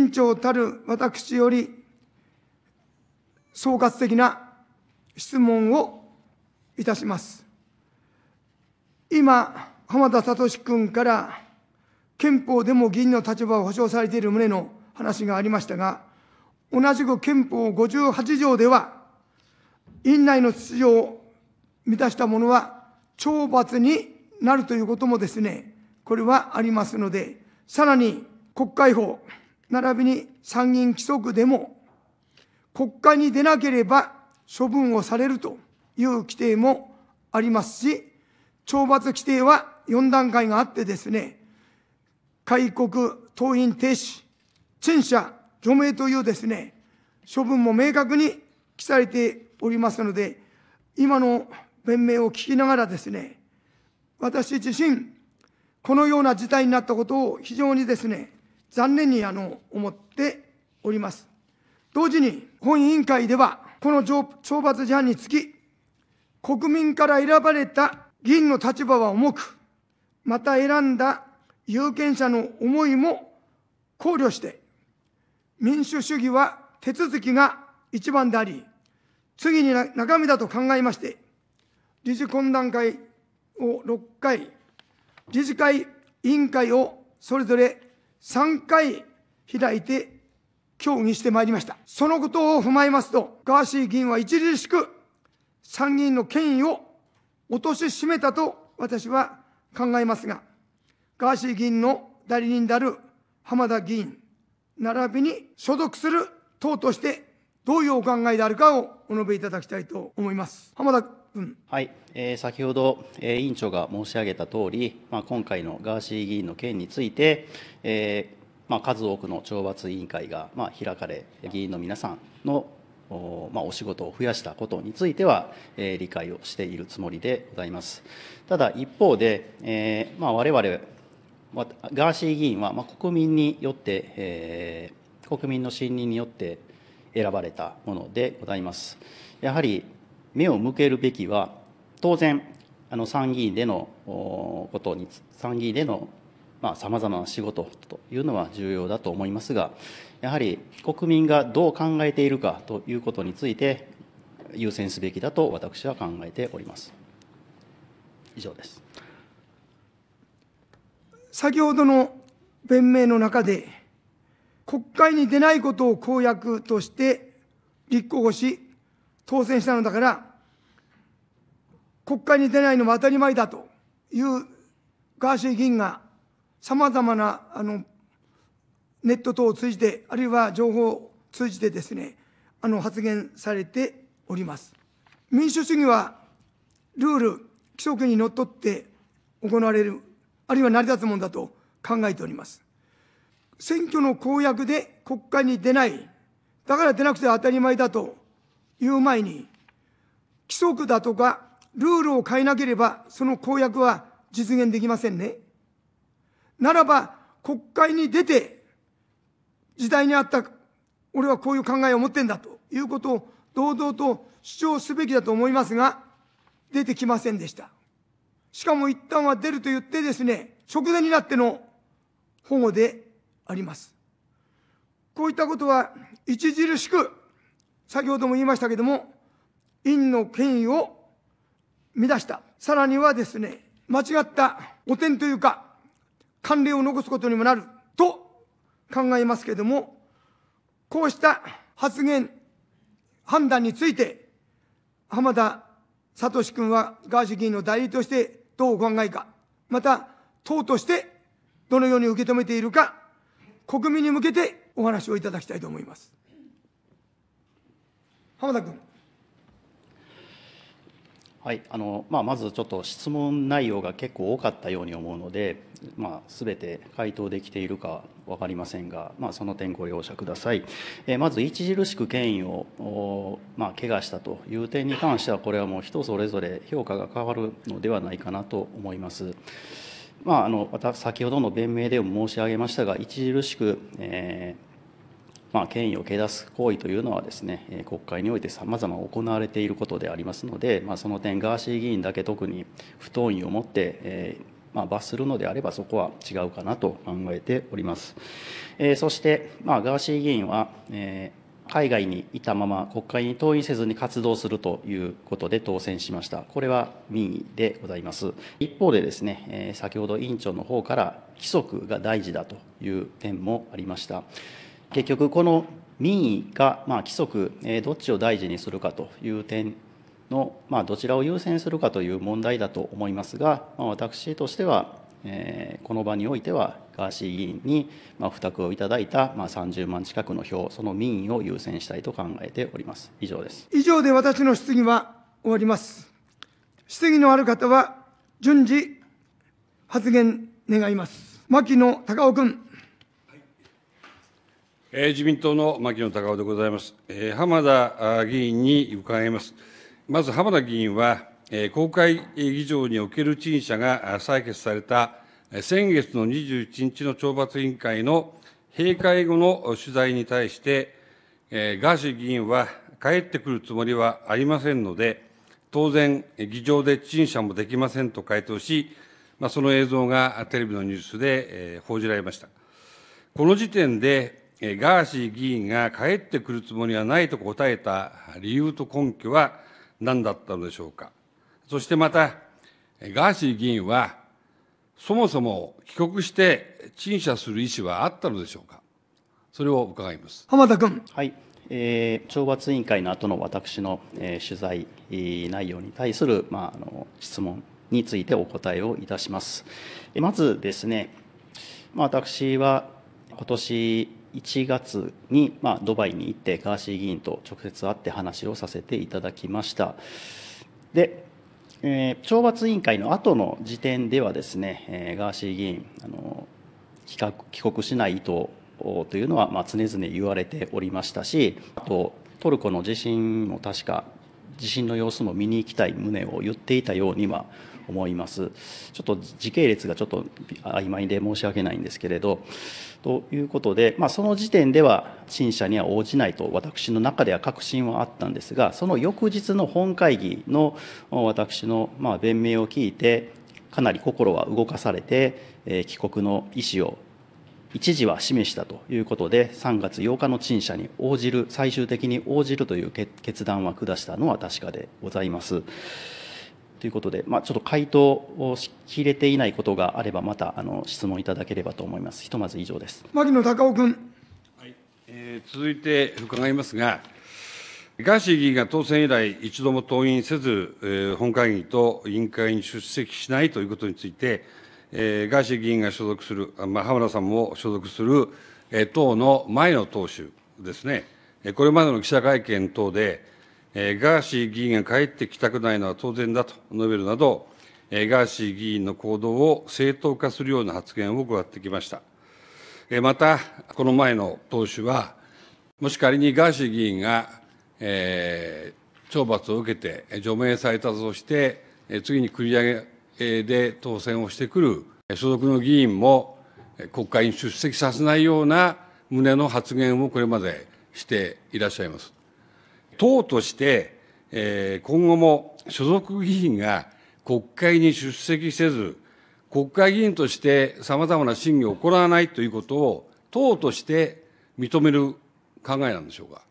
院長たる私より、総括的な質問をいたします。今、浜田聡君から憲法でも議員の立場を保障されている旨の話がありましたが、同じく憲法58条では、院内の秩序を満たした者は懲罰になるということもですね、これはありますので、さらに国会法、並びに参議院規則でも、国会に出なければ処分をされるという規定もありますし、懲罰規定は4段階があってですね、戒告、登院停止、陳謝、除名というですね、処分も明確に記されておりますので、今の弁明を聞きながらですね、私自身、このような事態になったことを非常にですね、残念にあの思っております。同時に本委員会では、この懲罰事案につき、国民から選ばれた議員の立場は重く、また選んだ有権者の思いも考慮して、民主主義は手続きが一番であり、次に中身だと考えまして、理事懇談会を6回、理事会委員会をそれぞれ3回開いて協議してまいりました。そのことを踏まえますと、ガーシー議員は著しく参議院の権威を落とししめたと私は考えますが、ガーシー議員の代理人である浜田議員、並びに所属する党として、どういうお考えであるかをお述べいただきたいと思います。浜田うん、はい、えー、先ほど、えー、委員長が申し上げたとおり、まあ、今回のガーシー議員の件について、えーまあ、数多くの懲罰委員会が、まあ、開かれ、議員の皆さんのお,、まあ、お仕事を増やしたことについては、えー、理解をしているつもりでございます。ただ一方で、えーまあ、我々ガーシー議員は、ま国民によって、えー、国民の信任によって選ばれたものでございます。やはり目を向けるべきは当然あの参議院でのことに参議院でのさまざ、まな仕事というのは重要だと思いますがやはり国民がどう考えているかということについて優先すべきだと私は考えております以上です先ほどの弁明の中で国会に出ないことを公約として立候補し当選したのだから、国会に出ないのは当たり前だというガーシー議員が、さまざまなあのネット等を通じて、あるいは情報を通じてですね、あの発言されております。民主主義はルール、規則にのっとって行われる、あるいは成り立つものだと考えております。選挙の公約で国会に出ない、だから出なくて当たり前だとう前に、規則だとかルールを変えなければ、その公約は実現できませんね。ならば、国会に出て、時代に合った、俺はこういう考えを持ってんだということを堂々と主張すべきだと思いますが、出てきませんでした。しかも一旦は出ると言ってですね、直前になっての保護であります。こういったことは著しく先ほども言いましたけれども、院の権威を乱した。さらにはですね、間違った汚点というか、慣例を残すことにもなると考えますけれども、こうした発言、判断について、浜田聡君はガーシー議員の代理としてどうお考えか、また党としてどのように受け止めているか、国民に向けてお話をいただきたいと思います。浜田君。はいあのまあ、まずちょっと質問内容が結構多かったように思うので、まあ、全て回答できているか分かりませんが、まあ、その点ご容赦ください、えまず著しく権威を、まあ、怪我したという点に関してはこれはもう人それぞれ評価が変わるのではないかなと思います。まあ、あのまた先ほどの弁明でも申し上げましたが著しく、えーまあ、権威を下す行為というのはですね国会においてさまざま行われていることでありますので、まあ、その点ガーシー議員だけ特に不当意を持って、えーまあ、罰するのであれば、そこは違うかなと考えております。えー、そして、まあ、ガーシー議員は、えー海外にいたまま国会に登院せずに活動するということで当選しました。これは民意でございます。一方でですね、先ほど委員長の方から規則が大事だという点もありました。結局この民意がま規則どっちを大事にするかという点のまどちらを優先するかという問題だと思いますが私としてはこの場においてはガーシー議員に付託をいただいた30万近くの票その民意を優先したいと考えております以上です以上で私の質疑は終わります質疑のある方は順次発言願います牧野隆夫君えー、自民党の牧野隆夫でございます。えー、浜田議員に伺います。まず浜田議員は、えー、公開議場における陳謝が採決された先月の21日の懲罰委員会の閉会後の取材に対して、えー、ガーシー議員は帰ってくるつもりはありませんので、当然、議場で陳謝もできませんと回答し、まあ、その映像がテレビのニュースで、えー、報じられました。この時点で、ガーシー議員が帰ってくるつもりはないと答えた理由と根拠は何だったのでしょうか。そしてまた、ガーシー議員は、そもそも帰国して陳謝する意思はあったのでしょうか。それを伺います。浜田君。はい。えー、懲罰委員会の後の私の、えー、取材内容に対する、まあ、あの質問についてお答えをいたします。まずですね、まあ、私は今年1月に、まあ、ドバイに行ってガーシー議員と直接会って話をさせていただきました。で、えー、懲罰委員会の後の時点ではですね、えー、ガーシー議員あの帰帰国しない意図というのは、まあ、常々言われておりましたしあとトルコの地震も確か地震の様子も見に行きたい旨を言っていたようには思いますちょっと時系列がちょっと曖昧で申し訳ないんですけれどということで、まあ、その時点では陳謝には応じないと私の中では確信はあったんですがその翌日の本会議の私のま弁明を聞いてかなり心は動かされて、え帰国の意思を一時は示したということで、3月8日の陳謝に応じる、最終的に応じるという決断は下したのは確かでございます。ということで、まあ、ちょっと回答をしきれていないことがあれば、またあの質問いただければと思います。ひとまず以上です。牧野孝夫君。はい、えー、続いて伺いますが、ガーシー議員が当選以来、一度も登院せず、えー、本会議と委員会に出席しないということについて、えー、ガーシー議員が所属する、まあ、浜田さんも所属する、えー、党の前の党首ですね、これまでの記者会見等で、えー、ガーシー議員が帰ってきたくないのは当然だと述べるなど、えー、ガーシー議員の行動を正当化するような発言を行ってきました。えー、また、この前の党首は、もし仮にガーシー議員が、えー、懲罰を受けて除名されたとして、次に繰り上げで当選をしてくる所属の議員も国会に出席させないような旨の発言をこれまでしていらっしゃいます。党として、えー、今後も所属議員が国会に出席せず、国会議員としてさまざまな審議を行わないということを、党として認める考えなんでしょうか。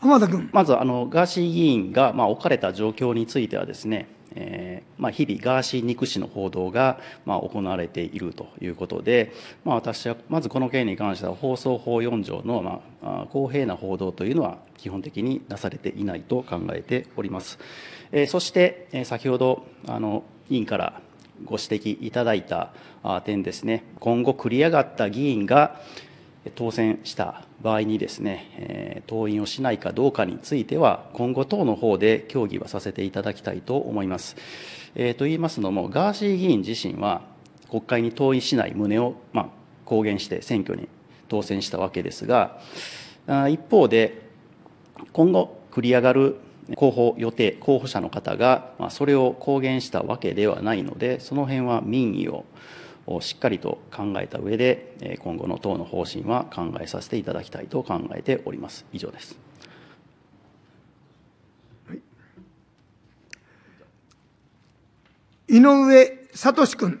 浜田君まずあのガーシー議員が、まあ、置かれた状況についてはですね、えー、まあ、日々ガーシー憎しの報道が、まあ、行われているということで、まあ、私はまずこの件に関しては放送法4条の、まあ、公平な報道というのは基本的になされていないと考えております。えー、そして、えー、先ほどあの委員からご指摘いただいた点ですね今後繰り上がった議員が当選した場合にですね、登院をしないかどうかについては、今後党の方で協議はさせていただきたいと思います。えー、と言いますのも、ガーシー議員自身は、国会に登院しない旨を、まあ、公言して選挙に当選したわけですが、一方で、今後繰り上がる候補予定、候補者の方が、まあ、それを公言したわけではないので、その辺は民意を、をしっかりと考えた上で、今後の党の方針は考えさせていただきたいと考えております。以上です。井上聡君。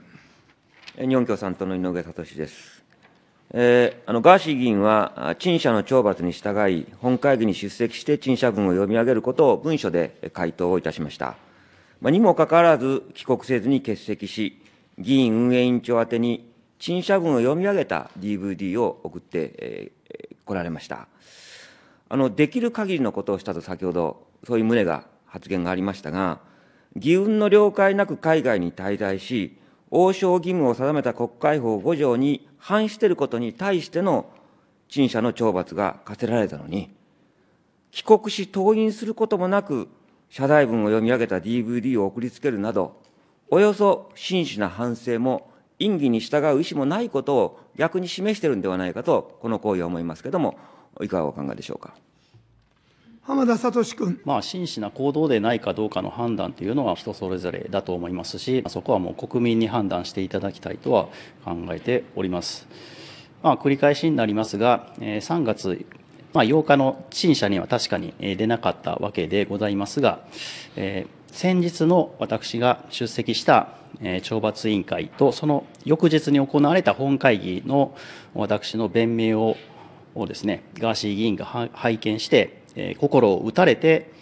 日本共産党の井上聡です。えー、あのガーシー議員は、陳謝の懲罰に従い、本会議に出席して陳謝文を読み上げることを文書で回答をいたしました。まあ、にもかかわらず、帰国せずに欠席し、議員運営委員長宛てに、陳謝文を読み上げた DVD を送ってこられました。あの、できる限りのことをしたと先ほど、そういう旨が、発言がありましたが、議運の了解なく海外に滞在し、応召義務を定めた国会法5条に反していることに対しての陳謝の懲罰が課せられたのに、帰国し登院することもなく、謝罪文を読み上げた DVD を送りつけるなど、およそ真摯な反省も、隠義に従う意思もないことを逆に示しているんではないかと、この行為は思いますけれども、いかがお考えでしょうか。浜田聡君、まあ、真摯な行動でないかどうかの判断というのは人それぞれだと思いますし、そこはもう国民に判断していただきたいとは考えております。まあ、繰り返しになりますが、3月まあ、8日の陳謝には確かに出なかったわけでございますが、え先日の私が出席した懲罰委員会とその翌日に行われた本会議の私の弁明をですねガーシー議員が拝見して心を打たれて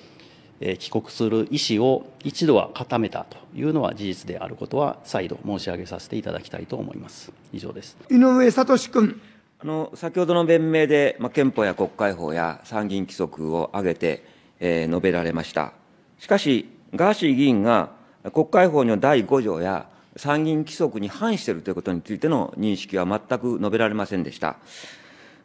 帰国する意思を一度は固めたというのは事実であることは再度申し上げさせていただきたいと思います以上です井上聡君あの先ほどの弁明で、ま憲法や国会法や参議院規則を挙げて、えー、述べられましたしかしガーシー議員が国会法の第5条や参議院規則に反しているということについての認識は全く述べられませんでした。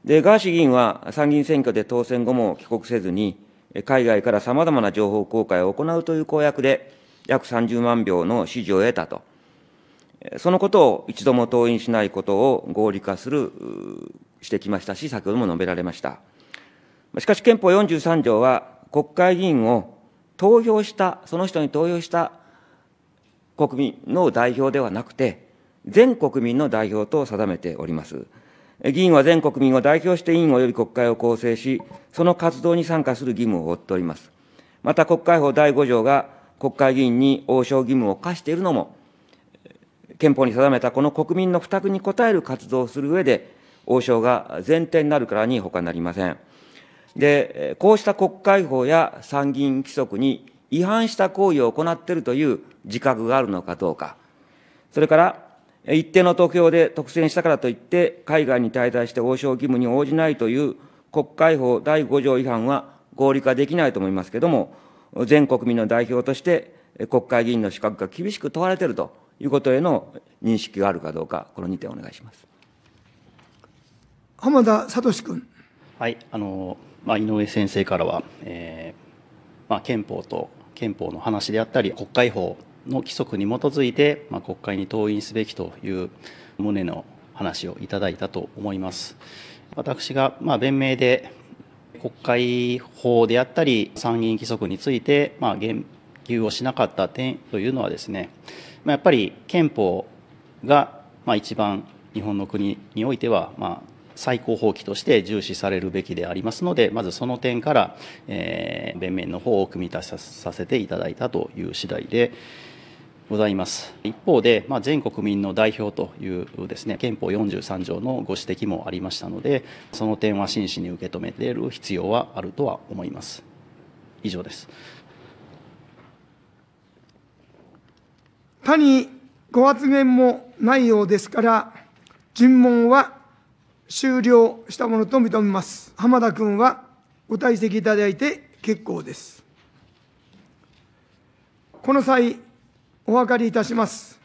で、ガーシー議員は参議院選挙で当選後も帰国せずに、海外からさまざまな情報公開を行うという公約で、約30万票の支持を得たと。そのことを一度も登院しないことを合理化する、してきましたし、先ほども述べられました。しかし憲法43条は、国会議員を投票した、その人に投票した国民の代表ではなくて、全国民の代表と定めております。議員は全国民を代表して委員及び国会を構成し、その活動に参加する義務を負っております。また国会法第5条が国会議員に応召義務を課しているのも、憲法に定めたこの国民の負託に応える活動をする上で、応召が前提になるからに他なりません。で、こうした国会法や参議院規則に違反した行為を行っているという自覚があるのかどうか、それから、一定の投票で特選したからといって、海外に滞在して応召義務に応じないという国会法第5条違反は合理化できないと思いますけれども、全国民の代表として国会議員の資格が厳しく問われているということへの認識があるかどうか、この2点お願いします。浜田聡君。はい、あのまあ、井上先生からは、えーまあ、憲法と憲法の話であったり国会法の規則に基づいて、まあ、国会に登院すべきという旨の話をいただいたと思います。私が、まあ、弁明で国会法であったり参議院規則について、まあ、言及をしなかった点というのはですね、まあ、やっぱり憲法が、まあ、一番日本の国においては、まあ、最高法規として重視されるべきでありますので、まずその点から、えー、弁明の方を組み立てさせていただいたという次第で、ございます一方で、まあ、全国民の代表というですね憲法43条のご指摘もありましたのでその点は真摯に受け止めている必要はあるとは思います以上です他にご発言もないようですから尋問は終了したものと認めます。浜田君はご退席いただいて結構です。この際、お分かりいたします。